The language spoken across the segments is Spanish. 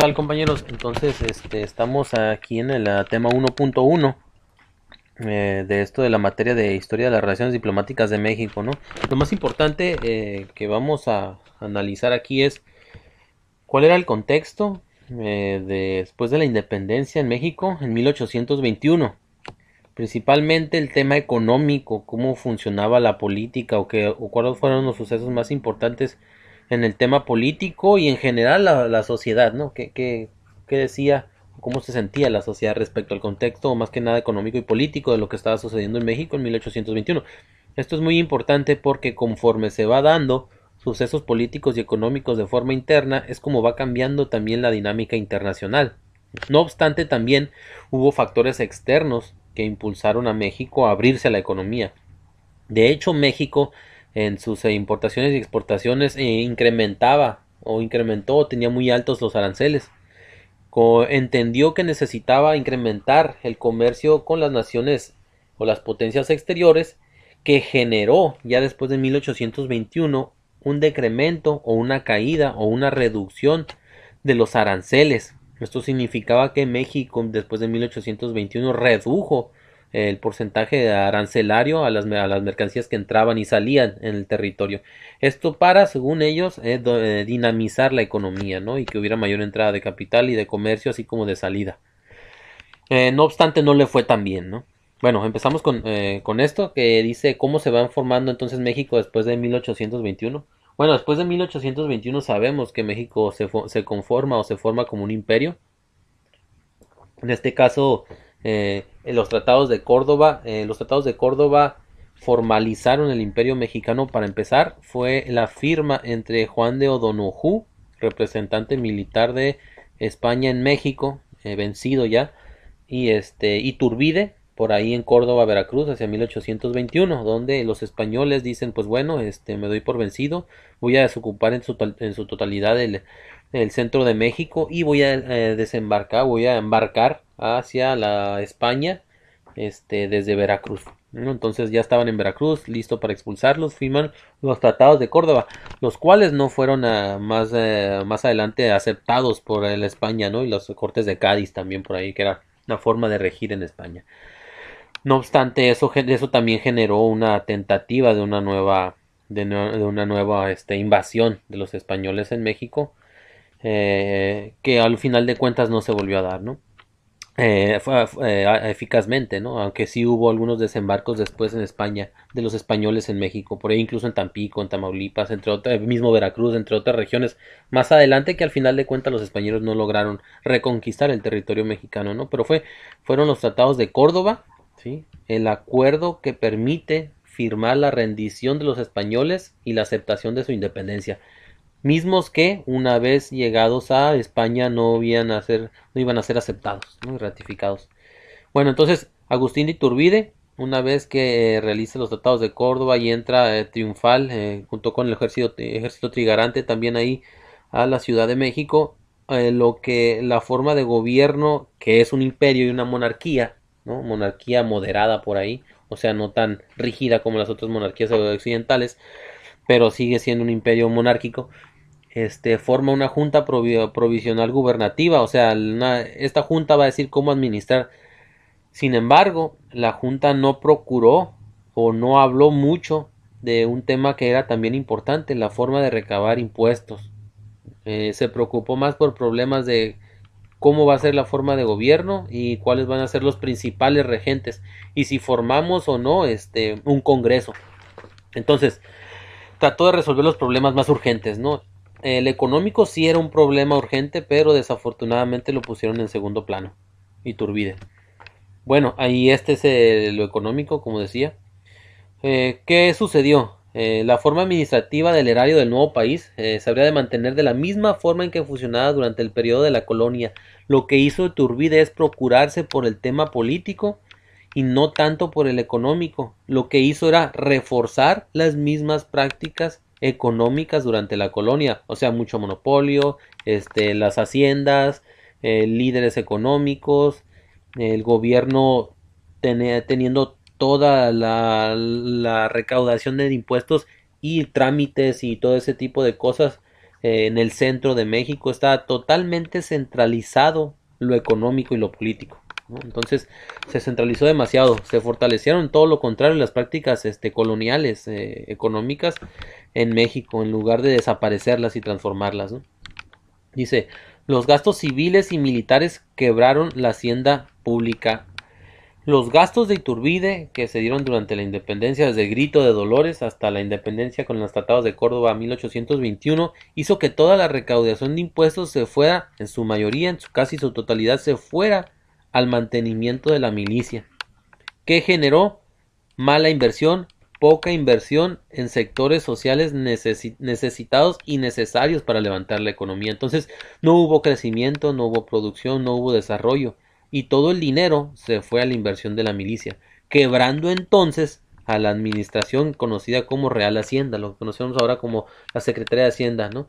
tal compañeros? Entonces este, estamos aquí en el ah, tema 1.1 eh, de esto de la materia de historia de las relaciones diplomáticas de México, ¿no? Lo más importante eh, que vamos a analizar aquí es cuál era el contexto eh, después de la independencia en México en 1821. Principalmente el tema económico, cómo funcionaba la política o, que, o cuáles fueron los sucesos más importantes en el tema político y en general la, la sociedad, ¿no? ¿Qué, qué, qué decía? cómo se sentía la sociedad respecto al contexto más que nada económico y político de lo que estaba sucediendo en México en 1821. Esto es muy importante porque conforme se va dando sucesos políticos y económicos de forma interna es como va cambiando también la dinámica internacional. No obstante, también hubo factores externos que impulsaron a México a abrirse a la economía. De hecho, México en sus eh, importaciones y exportaciones e incrementaba o incrementó tenía muy altos los aranceles. entendió que necesitaba incrementar el comercio con las naciones o las potencias exteriores que generó ya después de 1821 un decremento o una caída o una reducción de los aranceles. Esto significaba que México después de 1821 redujo el porcentaje arancelario a las, a las mercancías que entraban y salían en el territorio. Esto para, según ellos, eh, eh, dinamizar la economía, ¿no? Y que hubiera mayor entrada de capital y de comercio, así como de salida. Eh, no obstante, no le fue tan bien, ¿no? Bueno, empezamos con, con esto que dice cómo se van formando entonces México después de 1821. Bueno, después de 1821 sabemos que México se, se conforma o se forma como un imperio. En este caso, eh, los tratados de Córdoba, eh, los tratados de Córdoba formalizaron el imperio mexicano para empezar, fue la firma entre Juan de O'Donoghue, representante militar de España en México, eh, vencido ya, y este Iturbide, por ahí en Córdoba, Veracruz, hacia 1821, donde los españoles dicen, pues bueno, este, me doy por vencido, voy a desocupar en su, en su totalidad el, centro de México y voy a desembarcar, voy a embarcar hacia la España este, desde Veracruz. Entonces ya estaban en Veracruz, listo para expulsarlos, firman los tratados de Córdoba, los cuales no fueron ah, más, eh, más adelante aceptados por el España, ¿no? Y las Cortes de Cádiz también por ahí, que era una forma de regir en España. No obstante, eso, eso también generó una tentativa de una nueva, de, una nueva este, invasión de los españoles en México, eh, que al final de cuentas no se volvió a dar, ¿no? Eh, eh, eficazmente, ¿no? Aunque sí hubo algunos desembarcos después en España de los españoles en México, por ahí incluso en Tampico, en Tamaulipas, entre otras, mismo Veracruz, entre otras regiones, más adelante que al final de cuentas los españoles no lograron reconquistar el territorio mexicano, ¿no? Pero fue, fueron los tratados de Córdoba, ¿sí? El acuerdo que permite firmar la rendición de los españoles y la aceptación de su independencia mismos que una vez llegados a España no iban a ser, no iban a ser aceptados ¿no? ratificados. Bueno, entonces Agustín de Iturbide, una vez que realice eh, realiza los tratados de Córdoba y entra eh, triunfal eh, junto con el ejército, ejército trigarante también ahí a la Ciudad de México, lo que la forma de gobierno que es un imperio y una monarquía, ¿no? monarquía moderada por ahí, o sea, no tan rígida como las otras monarquías occidentales, pero sigue siendo un imperio monárquico este, forma una junta provisional gubernativa, o sea, esta junta va a decir cómo administrar. Sin embargo, la junta no procuró o no habló mucho de un tema que era también importante, la forma de recabar impuestos. Eh, se preocupó más por problemas de cómo va a ser la forma de gobierno y cuáles van a ser los principales regentes y si formamos o no este un congreso. Entonces, trató de resolver los problemas más urgentes, ¿no? el económico sí era un problema urgente, pero desafortunadamente lo pusieron en segundo plano. Y Turbide. Bueno, ahí este es eh, lo económico, como decía. Eh, ¿Qué sucedió? Eh, la forma administrativa del erario del nuevo país se habría de mantener de la misma forma en que funcionaba durante el periodo de la colonia. Lo que hizo Turbide es procurarse por el tema político y no tanto por el económico. Lo que hizo era reforzar las mismas prácticas económicas durante la colonia, o sea, mucho monopolio, este, las haciendas, eh, líderes económicos, el gobierno teniendo toda la, recaudación de impuestos y trámites y todo ese tipo de cosas eh, en el centro de México está totalmente centralizado lo económico y lo político. Entonces se centralizó demasiado, se fortalecieron todo lo contrario las prácticas este, coloniales eh, económicas en México en lugar de desaparecerlas y transformarlas. Dice, los gastos civiles y militares quebraron la hacienda pública. Los gastos de Iturbide que se dieron durante la independencia, desde el grito de Dolores hasta la independencia con los tratados de Córdoba 1821, hizo que toda la recaudación de impuestos se fuera, en su mayoría, en su casi su totalidad, se fuera al mantenimiento de la milicia, que generó mala inversión, poca inversión en sectores sociales necesitados y necesarios para levantar la economía. Entonces no hubo crecimiento, no hubo producción, no hubo desarrollo y todo el dinero se fue a la inversión de la milicia, quebrando entonces a la administración conocida como Real Hacienda, lo que conocemos ahora como la Secretaría de Hacienda, ¿no?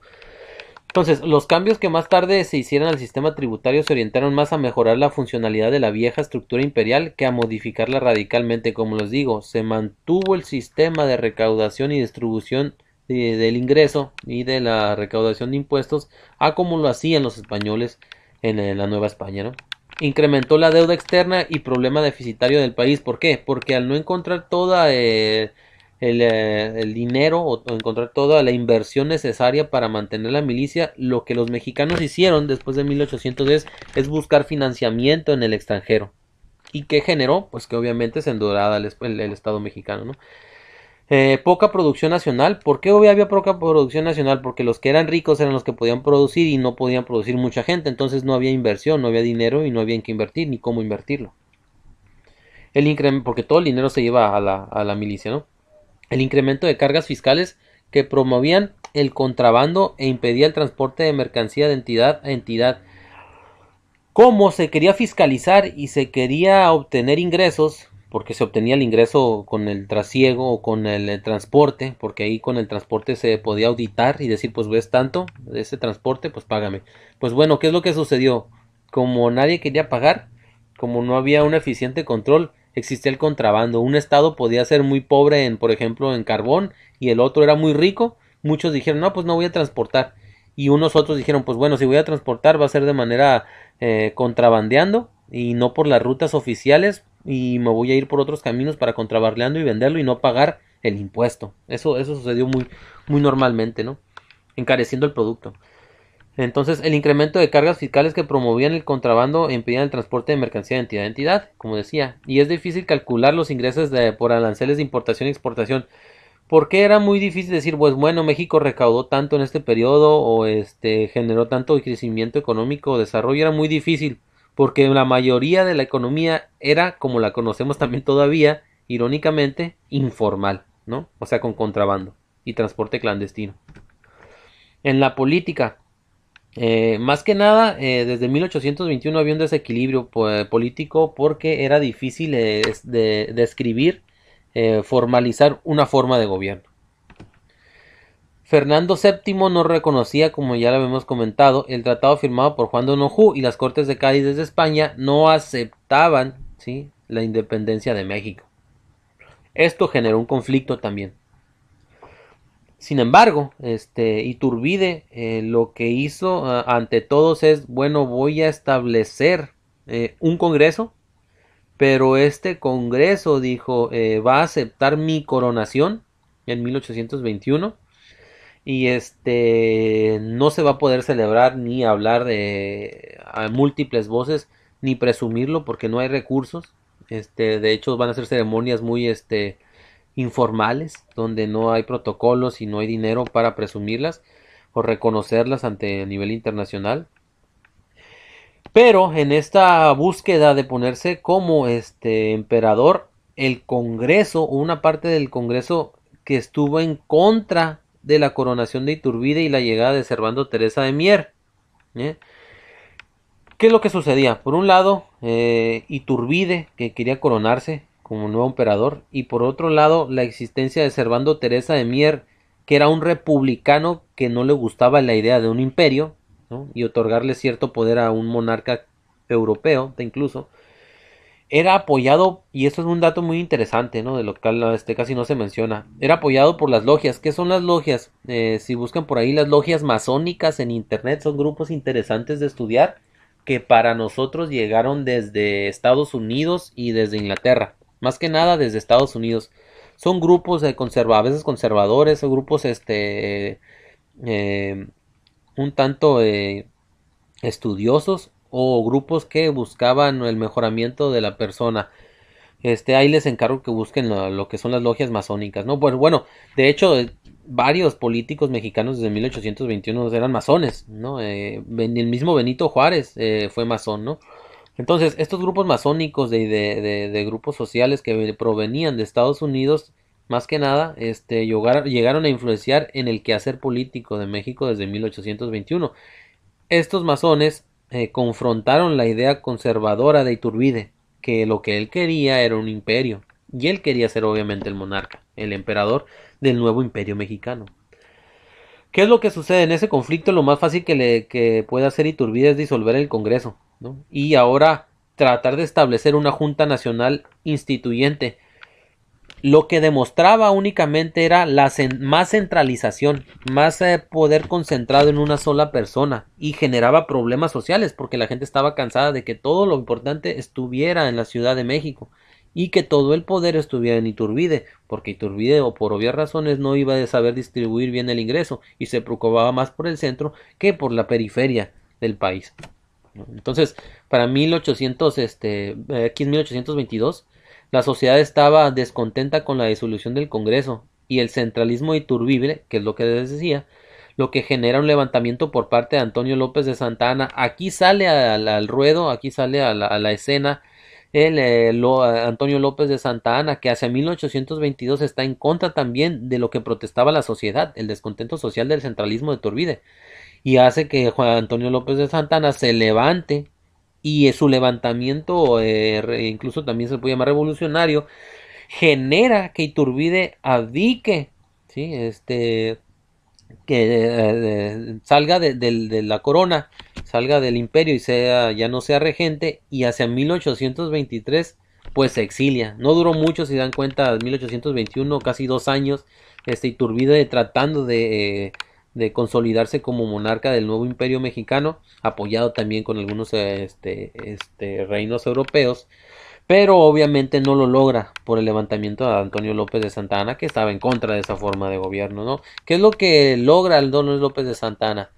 Entonces, los cambios que más tarde se hicieron al sistema tributario se orientaron más a mejorar la funcionalidad de la vieja estructura imperial que a modificarla radicalmente. Como les digo, se mantuvo el sistema de recaudación y distribución eh, del ingreso y de la recaudación de impuestos a como lo hacían los españoles en, la Nueva España, ¿no? Incrementó la deuda externa y problema deficitario del país. ¿Por qué? Porque al no encontrar toda... Eh, eh, el, dinero o, encontrar toda la inversión necesaria para mantener la milicia. Lo que los mexicanos hicieron después de 1810 es buscar financiamiento en el extranjero. ¿Y qué generó? Pues que obviamente se endurada el, el, Estado mexicano, ¿no? Eh, poca producción nacional. ¿Por qué había poca producción nacional? Porque los que eran ricos eran los que podían producir y no podían producir mucha gente. Entonces no había inversión, no había dinero y no había en qué invertir ni cómo invertirlo. El porque todo el dinero se lleva a la, a la milicia, ¿no? el incremento de cargas fiscales que promovían el contrabando e impedía el transporte de mercancía de entidad a entidad. Como se quería fiscalizar y se quería obtener ingresos, porque se obtenía el ingreso con el trasiego o con el, el, eh, transporte, porque ahí con el transporte se podía auditar y decir, pues ves tanto de ese transporte, pues págame. Pues bueno, ¿qué es lo que sucedió? Como nadie quería pagar, como no había un eficiente control, existía el contrabando. Un estado podía ser muy pobre en, por ejemplo, en carbón y el otro era muy rico. Muchos dijeron, no, pues no voy a transportar. Y unos otros dijeron, pues bueno, si voy a transportar va a ser de manera eh, contrabandeando y no por las rutas oficiales y me voy a ir por otros caminos para contrabandeando y venderlo y no pagar el impuesto. Eso, eso sucedió muy, muy normalmente, ¿no? Encareciendo el producto. Entonces, el incremento de cargas fiscales que promovían el contrabando e impedían el transporte de mercancía de entidad a entidad, como decía, y es difícil calcular los ingresos por aranceles de importación y exportación. porque era muy difícil decir, pues bueno, México recaudó tanto en este periodo o este generó tanto crecimiento económico o desarrollo? Era muy difícil, porque la mayoría de la economía era, como la conocemos también todavía, irónicamente, informal, ¿no? O sea, con contrabando y transporte clandestino. En la política, eh, más que nada, eh, desde 1821 había un desequilibrio pues, político porque era difícil eh, de describir, formalizar una forma de gobierno. Fernando VII no reconocía, como ya lo habíamos comentado, el tratado firmado por Juan de y las Cortes de Cádiz desde España no aceptaban la independencia de México. Esto generó un conflicto también. Sin embargo, este Iturbide eh, lo que hizo ante todos es, bueno, voy a establecer eh, un Congreso, pero este Congreso dijo, eh, va a aceptar mi coronación en 1821 y este no se va a poder celebrar ni hablar de a múltiples voces ni presumirlo porque no hay recursos este de hecho van a ser ceremonias muy este informales, donde no hay protocolos y no hay dinero para presumirlas o reconocerlas ante el nivel internacional. Pero en esta búsqueda de ponerse como este emperador, el Congreso, una parte del Congreso que estuvo en contra de la coronación de Iturbide y la llegada de Servando Teresa de Mier. ¿eh? ¿Qué es lo que sucedía? Por un lado, eh, Iturbide, que quería coronarse, como nuevo emperador, y por otro lado la existencia de Servando Teresa de Mier, que era un republicano que no le gustaba la idea de un imperio, y otorgarle cierto poder a un monarca europeo, incluso, era apoyado, y esto es un dato muy interesante, ¿no? de lo que este, casi no se menciona, era apoyado por las logias. ¿Qué son las logias? Eh, si buscan por ahí las logias masónicas en Internet, son grupos interesantes de estudiar que para nosotros llegaron desde Estados Unidos y desde Inglaterra más que nada desde Estados Unidos. Son grupos a veces conservadores, grupos este eh, un tanto eh, estudiosos o grupos que buscaban el mejoramiento de la persona. Este, ahí les encargo que busquen lo, que son las logias masónicas, ¿no? Pues bueno, de hecho, eh, varios políticos mexicanos desde 1821 eran masones, ¿no? Eh, el mismo Benito Juárez fue masón, ¿no? Entonces, estos grupos masónicos de, grupos sociales que provenían de Estados Unidos, más que nada, este, llegaron a influenciar en el quehacer político de México desde 1821. Estos masones eh, confrontaron la idea conservadora de Iturbide, que lo que él quería era un imperio, y él quería ser obviamente el monarca, el emperador del nuevo imperio mexicano. ¿Qué es lo que sucede en ese conflicto? Lo más fácil que, le, que puede hacer Iturbide es disolver el Congreso, y ahora tratar de establecer una Junta Nacional Instituyente. Lo que demostraba únicamente era la más centralización, más eh, poder concentrado en una sola persona y generaba problemas sociales porque la gente estaba cansada de que todo lo importante estuviera en la Ciudad de México y que todo el poder estuviera en Iturbide, porque Iturbide o por obvias razones no iba a saber distribuir bien el ingreso y se preocupaba más por el centro que por la periferia del país. Entonces, para 1800, este, eh, aquí en 1822, la sociedad estaba descontenta con la disolución del Congreso y el centralismo Iturbide, que es lo que les decía, lo que genera un levantamiento por parte de Antonio López de Santa Ana. Aquí sale al, ruedo, aquí sale a la, escena el eh, Antonio López de Santa Ana, que hacia 1822 está en contra también de lo que protestaba la sociedad, el descontento social del centralismo de Turbide, y hace que Juan Antonio López de Santana se levante y su levantamiento, eh, incluso también se puede llamar revolucionario, genera que Iturbide abdique, ¿sí? este, que eh, eh, salga de, la corona, salga del imperio y sea, ya no sea regente, y hacia 1823 pues se exilia. No duró mucho, si dan cuenta, 1821, casi dos años, este Iturbide tratando de de consolidarse como monarca del nuevo imperio mexicano, apoyado también con algunos este, este, reinos europeos, pero obviamente no lo logra por el levantamiento de Antonio López de Santa Ana, que estaba en contra de esa forma de gobierno, ¿no? ¿Qué es lo que logra el don López de Santa Ana?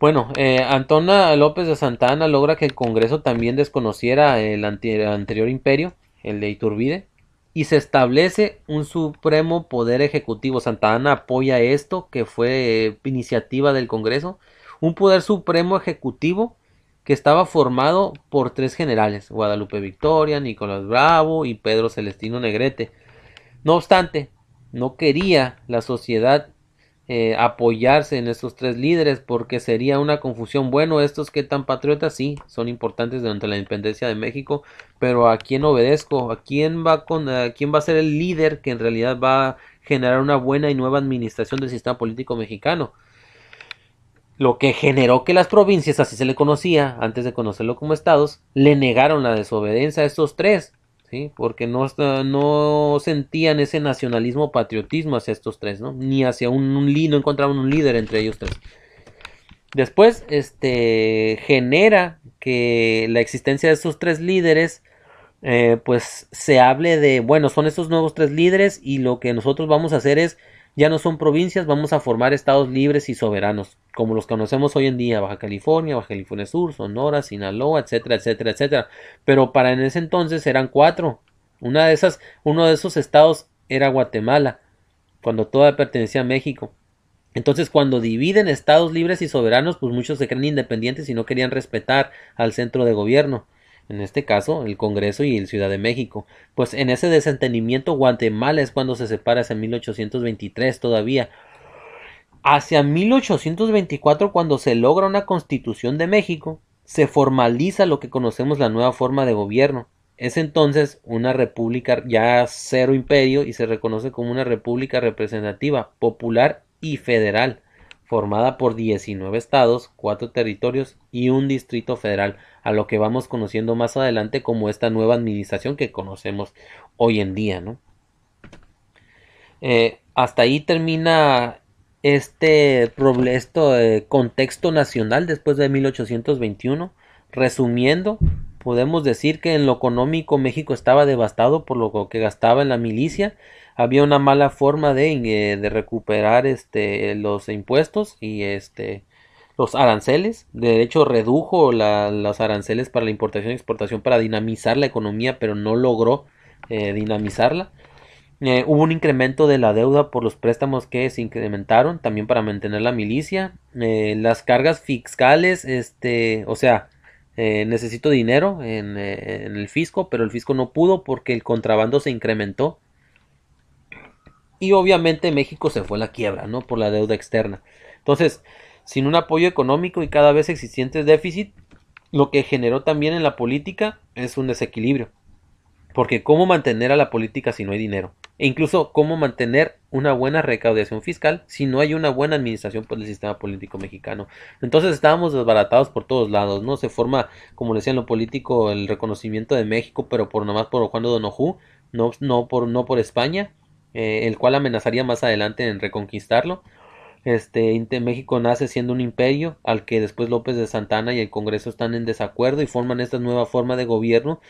Bueno, eh, Antona López de Santa Ana logra que el Congreso también desconociera el anterior imperio, el de Iturbide, y se establece un supremo poder ejecutivo. Santa Ana apoya esto, que fue eh, iniciativa del Congreso, un poder supremo ejecutivo que estaba formado por tres generales, Guadalupe Victoria, Nicolás Bravo y Pedro Celestino Negrete. No obstante, no quería la sociedad eh, apoyarse en estos tres líderes porque sería una confusión. Bueno, estos que tan patriotas sí son importantes durante la independencia de México, pero ¿a quién obedezco? ¿A quién va con a quién va a ser el líder que en realidad va a generar una buena y nueva administración del sistema político mexicano? Lo que generó que las provincias, así se le conocía antes de conocerlo como estados, le negaron la desobediencia a estos tres porque no, no sentían ese nacionalismo patriotismo hacia estos tres, Ni hacia un, un no encontraban un líder entre ellos tres. Después, este, genera que la existencia de esos tres líderes, eh, pues se hable de, bueno, son estos nuevos tres líderes y lo que nosotros vamos a hacer es ya no son provincias, vamos a formar estados libres y soberanos, como los conocemos hoy en día, Baja California, Baja California Sur, Sonora, Sinaloa, etcétera, etcétera, etcétera. Pero para en ese entonces eran cuatro. Una de esas, uno de esos estados era Guatemala, cuando toda pertenecía a México. Entonces, cuando dividen estados libres y soberanos, pues muchos se creen independientes y no querían respetar al centro de gobierno en este caso el Congreso y el Ciudad de México, pues en ese desentendimiento Guatemala es cuando se separa hacia 1823 todavía. Hacia 1824 cuando se logra una constitución de México, se formaliza lo que conocemos la nueva forma de gobierno. Es entonces una república ya cero imperio y se reconoce como una república representativa, popular y federal formada por 19 estados, 4 territorios y un distrito federal, a lo que vamos conociendo más adelante como esta nueva administración que conocemos hoy en día. ¿no? Eh, hasta ahí termina este, este, contexto nacional después de 1821. Resumiendo, podemos decir que en lo económico México estaba devastado por lo que gastaba en la milicia había una mala forma eh, de, recuperar este, los impuestos y este, los aranceles. De hecho, redujo los aranceles para la importación y exportación para dinamizar la economía, pero no logró eh, dinamizarla. Eh, hubo un incremento de la deuda por los préstamos que se incrementaron, también para mantener la milicia. las cargas fiscales, este, o sea, necesito dinero en, el fisco, pero el fisco no pudo porque el contrabando se incrementó y obviamente México se fue a la quiebra, ¿no? Por la deuda externa. Entonces, sin un apoyo económico y cada vez existentes déficit, lo que generó también en la política es un desequilibrio. Porque ¿cómo mantener a la política si no hay dinero? E incluso cómo mantener una buena recaudación fiscal si no hay una buena administración por pues, el sistema político mexicano. Entonces estábamos desbaratados por todos lados, ¿no? Se forma, como decía en lo político, el reconocimiento de México, pero por nomás por Juan de Donojú, no, no, por, no por España. Eh, el cual amenazaría más adelante en reconquistarlo. Este, México nace siendo un imperio al que después López de Santana y el Congreso están en desacuerdo y forman esta nueva forma de gobierno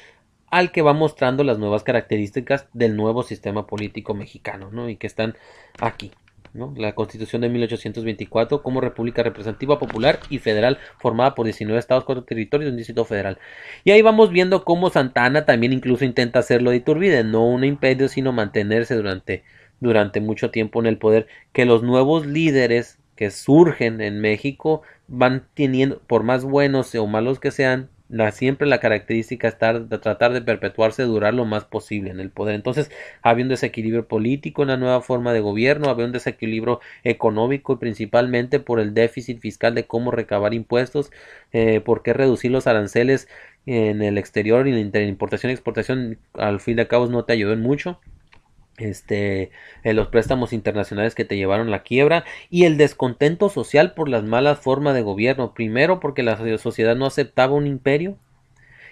al que va mostrando las nuevas características del nuevo sistema político mexicano, ¿no? Y que están aquí la Constitución de 1824 como República Representativa Popular y Federal formada por 19 estados, 4 territorios y un distrito federal. Y ahí vamos viendo cómo Santana también incluso intenta hacerlo de Iturbide, no un imperio sino mantenerse durante, durante mucho tiempo en el poder, que los nuevos líderes que surgen en México van teniendo, por más buenos o malos que sean, la, siempre la característica es de tratar de perpetuarse, durar lo más posible en el poder. Entonces, había un desequilibrio político en la nueva forma de gobierno, había un desequilibrio económico principalmente por el déficit fiscal de cómo recabar impuestos, eh, por qué reducir los aranceles en el exterior y la importación y exportación al fin de cabo no te ayudó en mucho este, eh, los préstamos internacionales que te llevaron la quiebra y el descontento social por las malas formas de gobierno. Primero, porque la sociedad no aceptaba un imperio.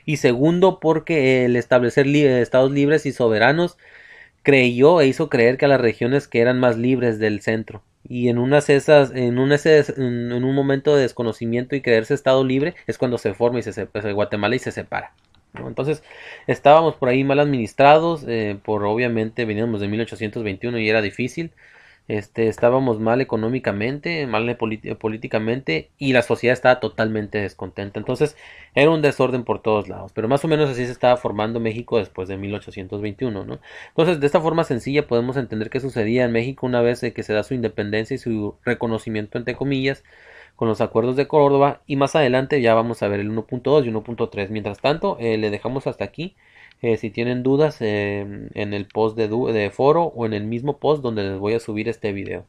Y segundo, porque el establecer estados libres y soberanos creyó e hizo creer que a las regiones que eran más libres del centro. Y en unas esas, en un, en un momento de desconocimiento y creerse estado libre, es cuando se forma y se, se Guatemala y se separa. Entonces estábamos por ahí mal administrados, eh, por obviamente veníamos de 1821 y era difícil. Este, estábamos mal económicamente, mal políticamente y la sociedad estaba totalmente descontenta. Entonces era un desorden por todos lados, pero más o menos así se estaba formando México después de 1821. ¿no? Entonces de esta forma sencilla podemos entender qué sucedía en México una vez que se da su independencia y su reconocimiento entre comillas con los acuerdos de Córdoba y más adelante ya vamos a ver el 1.2 y 1.3. Mientras tanto, eh, le dejamos hasta aquí. Eh, si tienen dudas eh, en el post de, de foro o en el mismo post donde les voy a subir este video.